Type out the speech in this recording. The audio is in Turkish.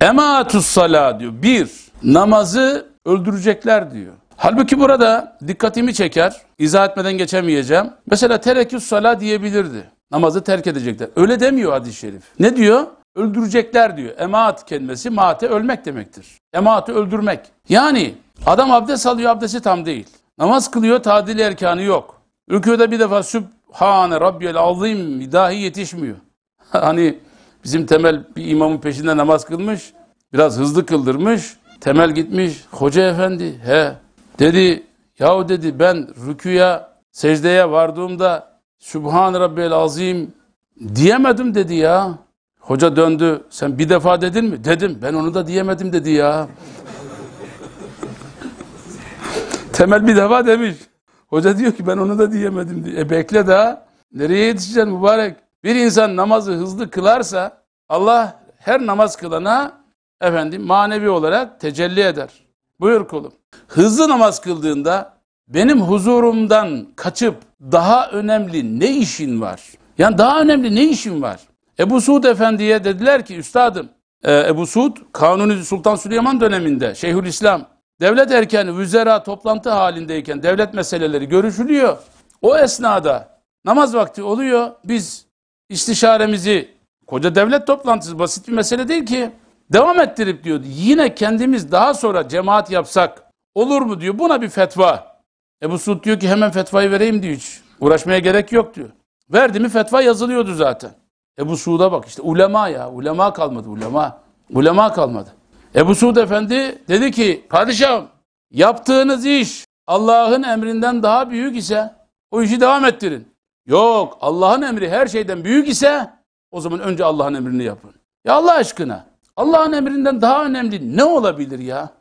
Ematus sala diyor. Bir, namazı öldürecekler diyor. Halbuki burada dikkatimi çeker, izah etmeden geçemeyeceğim. Mesela tereküs sala diyebilirdi. Namazı terk edecekler. Öyle demiyor hadis-i şerif. Ne diyor? Öldürecekler diyor. Emaat kelimesi maate ölmek demektir. Emaatı öldürmek. Yani adam abdest alıyor, abdesti tam değil. Namaz kılıyor, tadil erkanı yok. Ülküde bir defa Sübhane Rabbiyel Azim dahi yetişmiyor. hani Bizim temel bir imamın peşinde namaz kılmış. Biraz hızlı kıldırmış. Temel gitmiş. Hoca efendi he. Dedi yahu dedi ben rüküya secdeye vardığımda Sübhan Rabbel Azim diyemedim dedi ya. Hoca döndü. Sen bir defa dedin mi? Dedim. Ben onu da diyemedim dedi ya. Temel bir defa demiş. Hoca diyor ki ben onu da diyemedim. Diye. E bekle daha. Nereye yetişeceksin mübarek? Bir insan namazı hızlı kılarsa Allah her namaz kılana efendim manevi olarak tecelli eder. Buyur kulum. Hızlı namaz kıldığında benim huzurumdan kaçıp daha önemli ne işin var? Yani daha önemli ne işin var? Ebu Suud Efendi'ye dediler ki üstadım e, Ebu Suud Kanuni Sultan Süleyman döneminde Şeyhülislam devlet erken vüzera toplantı halindeyken devlet meseleleri görüşülüyor. O esnada namaz vakti oluyor biz istişaremizi koca devlet toplantısı basit bir mesele değil ki. Devam ettirip diyor yine kendimiz daha sonra cemaat yapsak olur mu diyor buna bir fetva. Ebu Suud diyor ki hemen fetvayı vereyim diyor hiç. Uğraşmaya gerek yok diyor. Verdi mi fetva yazılıyordu zaten. Ebu Suud'a bak işte ulema ya ulema kalmadı ulema. Ulema kalmadı. Ebu Suud Efendi dedi ki padişahım yaptığınız iş Allah'ın emrinden daha büyük ise o işi devam ettirin. Yok Allah'ın emri her şeyden büyük ise o zaman önce Allah'ın emrini yapın. Ya Allah aşkına Allah'ın emrinden daha önemli ne olabilir ya?